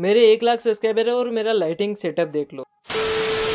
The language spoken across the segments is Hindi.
मेरे एक लाख सब्सक्राइबर है और मेरा लाइटिंग सेटअप देख लो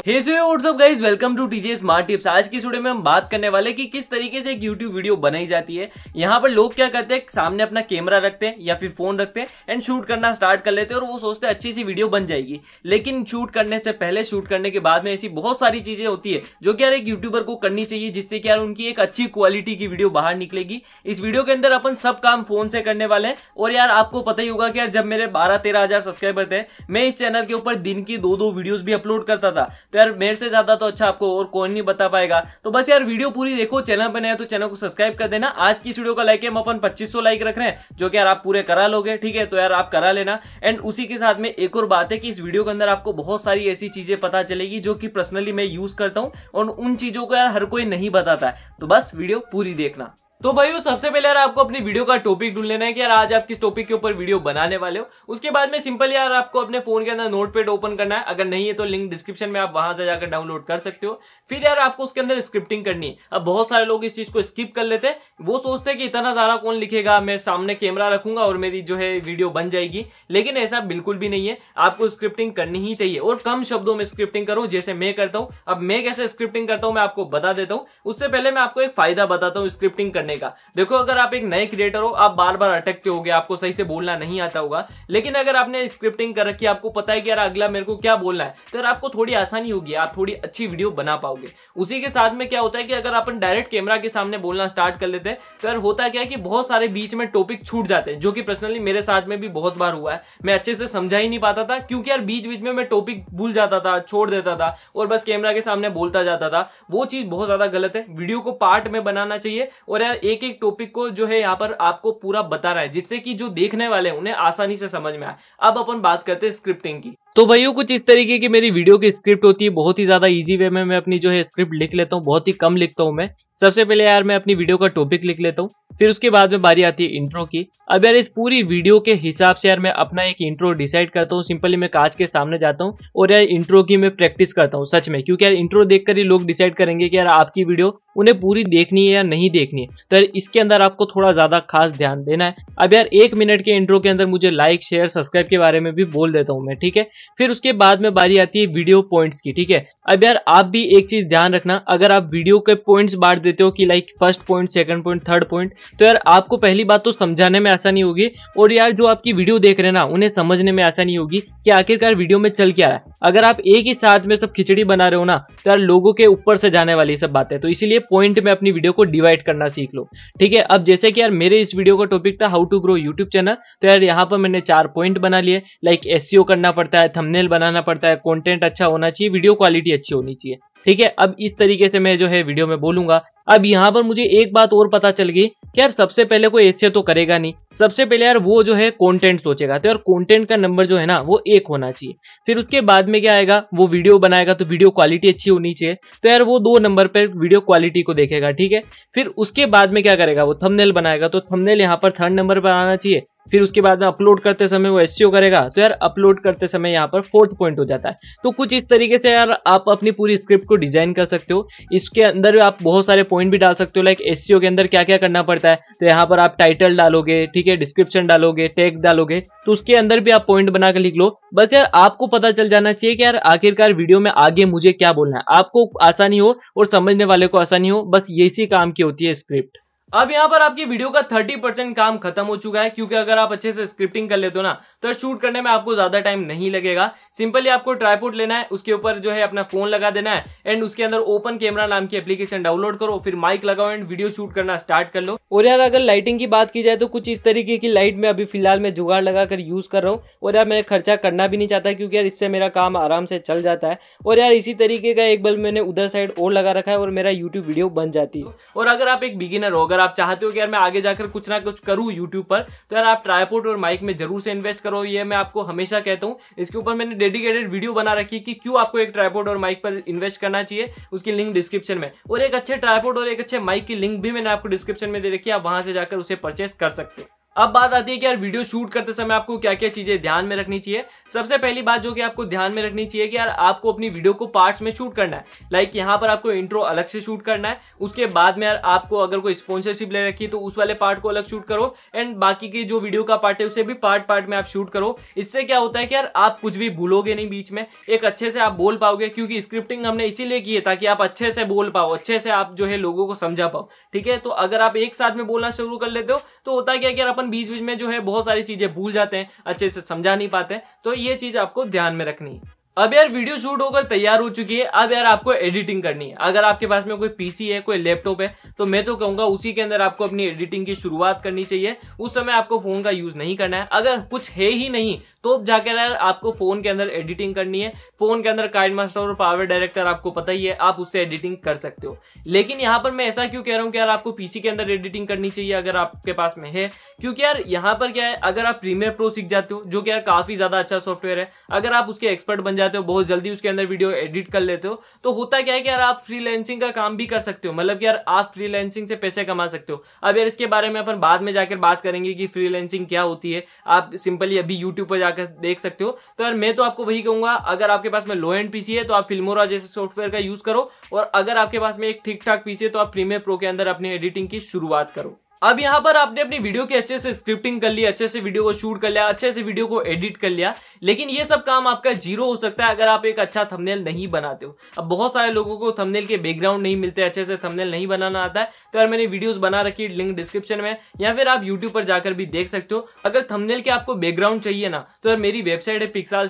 welcome to TJ smart tips आज की स्टूडियो में हम बात करने वाले कि किस तरीके से एक यूट्यूब वीडियो बनाई जाती है यहाँ पर लोग क्या करते हैं सामने अपना कैमरा रखते हैं या फिर फोन रखते हैं एंड शूट करना स्टार्ट कर लेते हैं और वो सोचते अच्छी सी वीडियो बन जाएगी लेकिन शूट करने से पहले शूट करने के बाद में ऐसी बहुत सारी चीजें होती है जो कि यार एक यूट्यूबर को करनी चाहिए जिससे कि यार उनकी एक अच्छी क्वालिटी की वीडियो बाहर निकलेगी इस वीडियो के अंदर अपन सब काम फोन से करने वाले हैं और यार आपको पता ही होगा कि यार जब मेरे बारह तेरह हजार सब्सक्राइबर थे मैं इस चैनल के ऊपर दिन की दो दो वीडियोज भी अपलोड करता था तो यार मेरे से ज़्यादा तो अच्छा आपको और कौन नहीं बता पाएगा तो बस यार वीडियो पूरी देखो चैनल पर नया तो चैनल को सब्सक्राइब कर देना आज की इस वीडियो का लाइक हम अपन पच्चीस लाइक रख रहे हैं जो कि यार आप पूरे करा लोगे ठीक है तो यार आप करा लेना एंड उसी के साथ में एक और बात है कि इस वीडियो के अंदर आपको बहुत सारी ऐसी चीज़ें पता चलेगी जो कि पर्सनली मैं यूज़ करता हूँ और उन चीज़ों को यार हर कोई नहीं बताता है तो बस वीडियो पूरी देखना तो भाई सबसे पहले यार आपको अपनी वीडियो का टॉपिक ढूंढ लेना है कि यार आज आप किस टॉपिक के ऊपर वीडियो बनाने वाले हो उसके बाद में सिंपल यार आपको अपने फोन के अंदर नोटपैड ओपन करना है अगर नहीं है तो लिंक डिस्क्रिप्शन में आप वहां से जाकर डाउनलोड कर सकते हो फिर यार आपको उसके अंदर स्क्रिप्टिंग करनी है अब बहुत सारे लोग इस चीज को स्किप कर लेते हैं वो सोचते हैं कि इतना सारा कौन लिखेगा मैं सामने कैमरा रखूंगा और मेरी जो है वीडियो बन जाएगी लेकिन ऐसा बिल्कुल भी नहीं है आपको स्क्रिप्टिंग करनी ही चाहिए और कम शब्दों में स्क्रिप्टिंग करो जैसे मैं करता हूँ अब मैं कैसे स्क्रिप्टिंग करता हूँ मैं आपको बता देता हूँ उससे पहले मैं आपको एक फायदा बताता हूँ स्क्रिप्टिंग करने का देखो अगर आप एक नए क्रिएटर हो आप बार बार अटकते हो आपको सही से बोलना नहीं आता होगा लेकिन अगर आपने स्क्रिप्टिंग कर रखी आपको पता है कि यार अगला मेरे को क्या बोलना है तो आपको थोड़ी आसानी होगी आप थोड़ी अच्छी वीडियो बना पाओगे उसी के साथ में क्या होता है कि अगर अपन डायरेक्ट कैमरा के सामने बोलना स्टार्ट कर लेते हैं तो होता क्या है कि बहुत सारे बीच में टॉपिक छूट जाते हैं जो कि पर्सनली मेरे साथ में भी बहुत बार हुआ है मैं अच्छे से समझा ही नहीं पाता था क्योंकि यार बीच बीच में मैं टॉपिक भूल जाता था छोड़ देता था और बस कैमरा के सामने बोलता जाता था वो चीज़ बहुत ज़्यादा गलत है वीडियो को पार्ट में बनाना चाहिए और यार एक एक टॉपिक को जो है यहाँ पर आपको पूरा बता रहा है जिससे कि जो देखने वाले हैं उन्हें आसानी से समझ में आए अब अपन बात करते हैं स्क्रिप्टिंग की तो भाइयों कुछ इस तरीके की मेरी वीडियो की स्क्रिप्ट होती है बहुत ही ज्यादा इजी वे में मैं अपनी जो है स्क्रिप्ट लिख लेता हूँ बहुत ही कम लिखता हूँ मैं सबसे पहले यार मैं अपनी वीडियो का टॉपिक लिख लेता हूँ फिर उसके बाद में बारी आती है इंट्रो की अब यार इस पूरी वीडियो के हिसाब से यार मैं अपना एक इंट्रो डिसाइड करता हूँ सिंपली मैं कांच के सामने जाता हूँ और यार इंट्रो की मैं प्रैक्टिस करता हूँ सच में क्योंकि यार इंट्रो देखकर ही लोग डिसाइड करेंगे कि यार आपकी वीडियो उन्हें पूरी देखनी है या नहीं देखनी है तो यार इसके अंदर आपको थोड़ा ज़्यादा खास ध्यान देना है अब यार एक मिनट के इंट्रो के अंदर मुझे लाइक शेयर सब्सक्राइब के बारे में भी बोल देता हूँ मैं ठीक है फिर उसके बाद में बारी आती है वीडियो पॉइंट्स की ठीक है अब यार आप भी एक चीज़ ध्यान रखना अगर आप वीडियो के पॉइंट्स बांट देते हो कि like first point second point third point तो यार आपको पहली बात तो समझाने में आसानी होगी और यार जो आपकी वीडियो देख रहे ना उन्हें समझने में आसानी होगी कि आखिरकार वीडियो में चल क्या है अगर आप एक ही साथ में सब खिचड़ी बना रहे हो ना तो यार लोगों के ऊपर से जाने वाली सब बातें तो इसीलिए पॉइंट में अपनी वीडियो को डिवाइड करना सीख लो ठीक है अब जैसे कि यार मेरे इस वीडियो का टॉपिक था how to grow YouTube channel तो यार यहाँ पर मैंने चार पॉइंट बना लिए लाइक एस e करना पड़ता है थमनेल बनाना पड़ता है कॉन्टेंट अच्छा होना चाहिए वीडियो क्वालिटी अच्छी होनी चाहिए ठीक है अब इस तरीके से मैं जो है वीडियो में बोलूंगा अब यहाँ पर मुझे एक बात और पता चल गई कि यार सबसे पहले कोई ऐसे तो करेगा नहीं सबसे पहले यार वो जो है कंटेंट सोचेगा तो यार कंटेंट का नंबर जो है ना वो एक होना चाहिए फिर उसके बाद में क्या आएगा वो वीडियो बनाएगा तो वीडियो क्वालिटी अच्छी होनी चाहिए तो यार वो दो नंबर पर वीडियो क्वालिटी को देखेगा ठीक है फिर उसके बाद में क्या करेगा वो थमनेल बनाएगा तो थमनेल यहाँ पर थर्ड नंबर पर आना चाहिए फिर उसके बाद में अपलोड करते समय वो एस करेगा तो यार अपलोड करते समय यहाँ पर फोर्थ पॉइंट हो जाता है तो कुछ इस तरीके से यार आप अपनी पूरी स्क्रिप्ट को डिजाइन कर सकते हो इसके अंदर आप बहुत सारे पॉइंट भी डाल सकते हो लाइक एस के अंदर क्या क्या करना पड़ता है तो यहाँ पर आप टाइटल डालोगे ठीक है डिस्क्रिप्शन डालोगे टेक्स डालोगे तो उसके अंदर भी आप पॉइंट बनाकर लिख लो बस यार आपको पता चल जाना चाहिए कि यार आखिरकार वीडियो में आगे मुझे क्या बोलना है आपको आसानी हो और समझने वाले को आसानी हो बस यही काम की होती है स्क्रिप्ट अब यहाँ पर आपकी वीडियो का 30 परसेंट काम खत्म हो चुका है क्योंकि अगर आप अच्छे से स्क्रिप्टिंग कर लेते हो ना तो शूट करने में आपको ज्यादा टाइम नहीं लगेगा सिंपली आपको ट्राईपोर्ट लेना है उसके ऊपर जो है अपना फोन लगा देना है एंड उसके अंदर ओपन कैमरा नाम की एप्लीकेशन डाउनलोड करो फिर माइक लगाओ एंड वीडियो शूट करना स्टार्ट कर लो और यार अगर लाइटिंग की बात की जाए तो कुछ इस तरीके की लाइट में अभी फिलहाल मैं जुगाड़ लगाकर यूज कर रहा हूँ और यार मैं खर्चा करना भी नहीं चाहता क्योंकि यार इससे मेरा काम आराम से चल जाता है और यार इसी तरीके का एक बल्ब मैंने उधर साइड और लगा रखा है और मेरा यूट्यूब वीडियो बन जाती है और अगर आप एक बिगिनर होगा अगर आप चाहते हो कि यार मैं आगे जाकर कुछ ना कुछ करूँ यूट्यूब पर तो यार आप ट्राईपोर्ट और माइक में जरूर से इन्वेस्ट करो ये मैं आपको हमेशा कहता हूँ इसके ऊपर मैंने डेडिकेटेड वीडियो बना रखी है कि क्यों आपको एक ट्राईपोर्ट और माइक पर इन्वेस्ट करना चाहिए उसकी लिंक डिस्क्रिप्शन में और एक अच्छे ट्राईपोर्ट और एक अच्छे माइक की लिंक भी मैंने आपको डिस्क्रिप्शन में दे रखी है आप वहां से जाकर उसे परचेस कर सकते हैं अब बात आती है कि यार वीडियो शूट करते समय आपको क्या क्या चीजें ध्यान में रखनी चाहिए सबसे पहली बात जो कि आपको ध्यान में रखनी चाहिए कि यार आपको अपनी वीडियो को पार्ट्स में शूट करना है लाइक यहाँ पर आपको इंट्रो अलग से शूट करना है उसके बाद में यार आपको अगर कोई स्पॉन्सरशिप ले रखी है तो उस वाले पार्ट को अलग शूट करो एंड बाकी की जो वीडियो का पार्ट है उसे भी पार्ट पार्ट में आप शूट करो इससे क्या होता है कि यार आप कुछ भी भूलोगे नहीं बीच में एक अच्छे से आप बोल पाओगे क्योंकि स्क्रिप्टिंग हमने इसीलिए की है ताकि आप अच्छे से बोल पाओ अच्छे से आप जो है लोगों को समझा पाओ ठीक है तो अगर आप एक साथ में बोलना शुरू कर लेते हो तो होता क्या कि यार अपन अपन बीच बीच में जो है बहुत सारी चीज़ें भूल जाते हैं अच्छे से समझा नहीं पाते तो ये चीज़ आपको ध्यान में रखनी है अब यार वीडियो शूट होकर तैयार हो चुकी है अब यार आपको एडिटिंग करनी है अगर आपके पास में कोई पीसी है कोई लैपटॉप है तो मैं तो कहूंगा उसी के अंदर आपको अपनी एडिटिंग की शुरुआत करनी चाहिए उस समय आपको फोन का यूज नहीं करना है अगर कुछ है ही नहीं तो अब जाकर यार आपको फोन के अंदर एडिटिंग करनी है फोन के अंदर काइड मास्टर और पावर डायरेक्टर आपको पता ही है आप उससे एडिटिंग कर सकते हो लेकिन यहाँ पर मैं ऐसा क्यों कह रहा हूँ कि यार आपको पीसी के अंदर एडिटिंग करनी चाहिए अगर आपके पास में है क्योंकि यार यहाँ पर क्या है अगर आप प्रीमियर प्रो सीख जाते हो जो कि यार काफी ज्यादा अच्छा सॉफ्टवेयर है अगर आप उसके एक्सपर्ट बन जाते हो बहुत जल्दी उसके अंदर वीडियो एडिट कर लेते हो तो होता क्या है कि यार आप फ्रीलैंसिंग का काम भी कर सकते हो मतलब कि यार आप फ्रीलैंसिंग से पैसे कमा सकते हो अब यार इसके बारे में अपन बाद में जाकर बात करेंगे कि फ्रीलैंसिंग क्या होती है आप सिंपली अभी यूट्यूब पर जाकर जाकर देख सकते हो तो यार मैं तो आपको वही कहूंगा अगर आपके पास में लो एंड पीसी है तो आप फिल्मोरा जैसे सॉफ्टवेयर का यूज करो और अगर आपके पास में एक ठीक ठाक पीसी है तो आप प्रीमियर प्रो के अंदर अपनी एडिटिंग की शुरुआत करो अब यहाँ पर आपने अपनी वीडियो की अच्छे से स्क्रिप्टिंग कर ली अच्छे से वीडियो को शूट कर लिया अच्छे से वीडियो को एडिट कर लिया लेकिन ये सब काम आपका जीरो हो सकता है अगर आप एक अच्छा थंबनेल नहीं बनाते हो अब बहुत सारे लोगों को थंबनेल के बैकग्राउंड नहीं मिलते अच्छे से थंबनेल नहीं बनाना आता है तो यार मैंने वीडियोज बना रखी लिंक डिस्क्रिप्शन में या फिर आप यूट्यूब पर जाकर भी देख सकते हो अगर थमनेल के आपको बैकग्राउंड चाहिए ना तो यार मेरी वेबसाइट है पिक्साल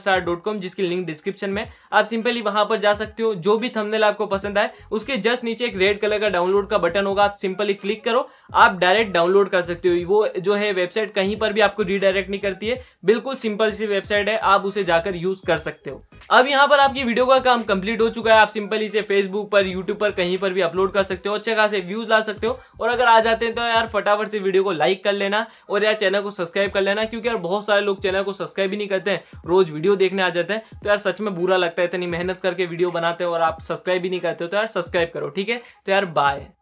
जिसकी लिंक डिस्क्रिप्शन में आप सिंपली वहां पर जा सकते हो जो भी थमनेल आपको पसंद आए उसके जस्ट नीचे एक रेड कलर का डाउनलोड का बटन होगा आप सिंपली क्लिक करो आप डायरेक्ट डाउनलोड कर सकते हो वो जो है वेबसाइट कहीं पर भी आपको रीडायरेक्ट नहीं करती है बिल्कुल सिंपल सी वेबसाइट है आप उसे जाकर यूज कर सकते हो अब यहाँ पर आपकी वीडियो का काम कंप्लीट हो चुका है आप सिंपल इसे फेसबुक पर यूट्यूब पर कहीं पर भी अपलोड कर सकते हो अच्छे खासे व्यूज ला सकते हो और अगर आ जाते हैं तो यार फटाफट से वीडियो को लाइक कर लेना और यार चैनल को सब्सक्राइब कर लेना क्योंकि यार बहुत सारे लोग चैनल को सब्सक्राइब ही नहीं करते हैं रोज वीडियो देखने आ जाते हैं तो यार सच में बुरा लगता है इतनी मेहनत करके वीडियो बनाते हो और आप सब्सक्राइब ही नहीं करते हो तो यार सब्सक्राइब करो ठीक है तो यार बाय